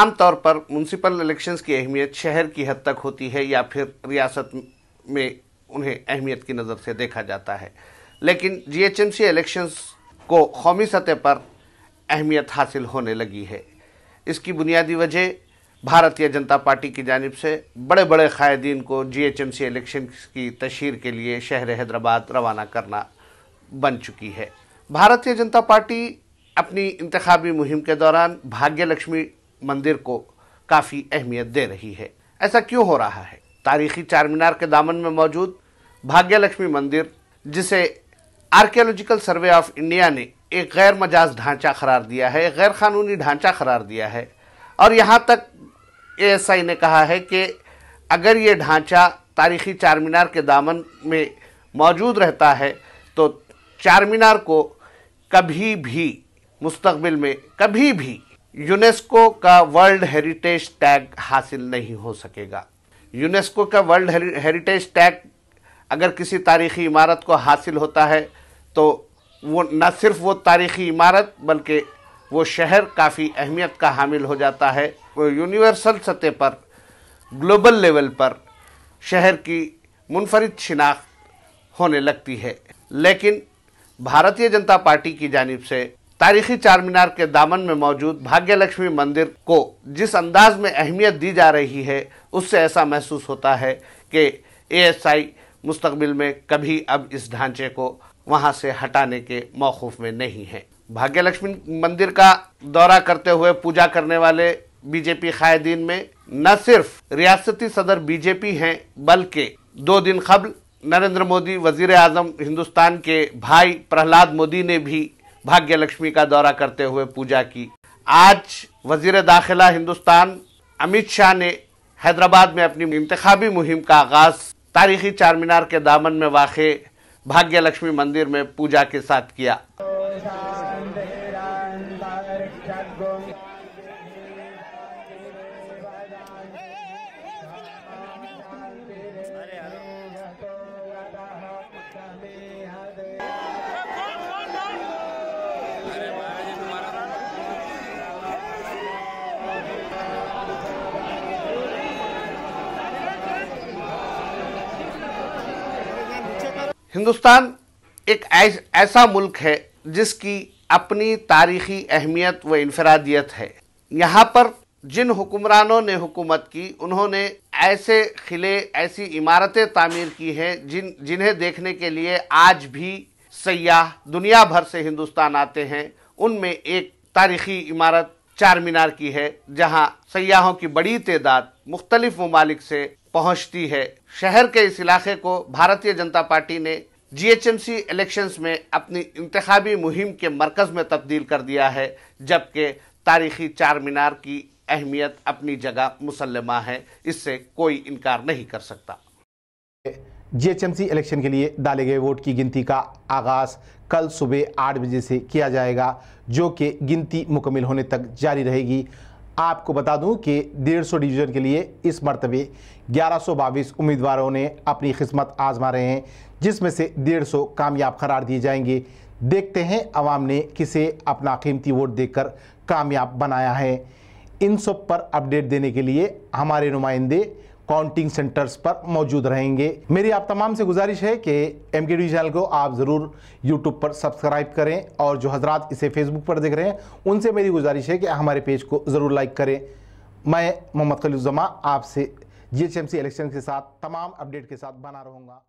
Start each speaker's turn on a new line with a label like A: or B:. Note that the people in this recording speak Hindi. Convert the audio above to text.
A: आमतौर पर म्यूनसिपल इलेक्शंस की अहमियत शहर की हद तक होती है या फिर रियासत में उन्हें अहमियत की नज़र से देखा जाता है लेकिन जीएचएमसी इलेक्शंस को कौमी सतह पर अहमियत हासिल होने लगी है इसकी बुनियादी वजह भारतीय जनता पार्टी की जानब से बड़े बड़े कायदीन को G H M C election की तशहर के लिए शहर हैदराबाद रवाना करना बन चुकी है भारतीय जनता पार्टी अपनी इंतबी मुहिम के दौरान भाग्य लक्ष्मी मंदिर को काफ़ी अहमियत दे रही है ऐसा क्यों हो रहा है तारीखी चार मीनार के दामन में मौजूद भाग्यलक्ष्मी मंदिर जिसे आर्कियोलॉजिकल सर्वे ऑफ इंडिया ने एक गैर मजाज ढांचा करार दिया है एक गैर कानूनी ढांचा करार दिया है और यहाँ तक एएसआई ने कहा है कि अगर ये ढांचा तारीखी चार मीनार के दामन में मौजूद रहता है तो चार मीनार को कभी भी मुस्तबिल में कभी भी यूनेस्को का वर्ल्ड हेरिटेज टैग हासिल नहीं हो सकेगा यूनेस्को का वर्ल्ड हेरिटेज टैग अगर किसी तारीखी इमारत को हासिल होता है तो वो न सिर्फ वो तारीखी इमारत बल्कि वो शहर काफ़ी अहमियत का हामिल हो जाता है वो यूनिवर्सल सतह पर ग्लोबल लेवल पर शहर की मुनफरद शिनाख्त होने लगती है लेकिन भारतीय जनता पार्टी की जानब से तारीखी चार मीनार के दामन में मौजूद भाग्यलक्ष्मी मंदिर को जिस अंदाज में अहमियत दी जा रही है उससे ऐसा महसूस होता है कि एएसआई मुस्तकबिल में कभी अब इस ढांचे को वहां से हटाने के मौकूफ में नहीं है भाग्यलक्ष्मी मंदिर का दौरा करते हुए पूजा करने वाले बीजेपी कायदीन में न सिर्फ रियासती सदर बीजेपी हैं बल्कि दो दिन कबल नरेंद्र मोदी वजीर आजम हिंदुस्तान के भाई प्रहलाद मोदी ने भी भाग्य लक्ष्मी का दौरा करते हुए पूजा की आज वजीर दाखिला हिंदुस्तान अमित शाह ने हैदराबाद में अपनी इंतबी मुहिम का आगाज तारीखी चार मीनार के दामन में वाक़ लक्ष्मी मंदिर में पूजा के साथ किया हिंदुस्तान एक ऐस, ऐसा मुल्क है जिसकी अपनी तारीखी अहमियत व इनफरादियत है यहाँ पर जिन हुक्मरानों ने हुकूमत की उन्होंने ऐसे खिले ऐसी इमारतें तामीर की हैं जिन जिन्हें देखने के लिए आज भी सयाह दुनिया भर से हिंदुस्तान आते हैं उनमें एक तारीखी इमारत चार मीनार की है जहाँ सयाहों की बड़ी तादाद मुख्तलिफ ममालिक से पहुंचती है शहर के इस इलाके को भारतीय जनता पार्टी ने जीएचएमसी इलेक्शंस में अपनी इंतबी मुहिम के मरकज में तब्दील कर दिया है जबकि तारीखी चार मीनार की अहमियत अपनी जगह मुसलमा है इससे कोई इनकार नहीं कर सकता
B: जीएचएमसी इलेक्शन के लिए डाले गए वोट की गिनती का आगाज कल सुबह आठ बजे से किया जाएगा जो कि गिनती मुकम्मल होने तक जारी रहेगी आपको बता दूं कि 150 डिवीज़न के लिए इस मरतबे ग्यारह उम्मीदवारों ने अपनी खिस्मत आजमा रहे हैं जिसमें से 150 कामयाब करार दिए जाएंगे देखते हैं अवाम ने किसे अपना कीमती वोट देकर कामयाब बनाया है इन सब पर अपडेट देने के लिए हमारे नुमाइंदे काउंटिंग सेंटर्स पर मौजूद रहेंगे मेरी आप तमाम से गुजारिश है कि एम के चैनल को आप ज़रूर यूट्यूब पर सब्सक्राइब करें और जो हजरात इसे फेसबुक पर देख रहे हैं उनसे मेरी गुजारिश है कि हमारे पेज को ज़रूर लाइक करें मैं मोहम्मद खलीजमा आपसे G H M C election के साथ तमाम अपडेट के साथ बना रहूँगा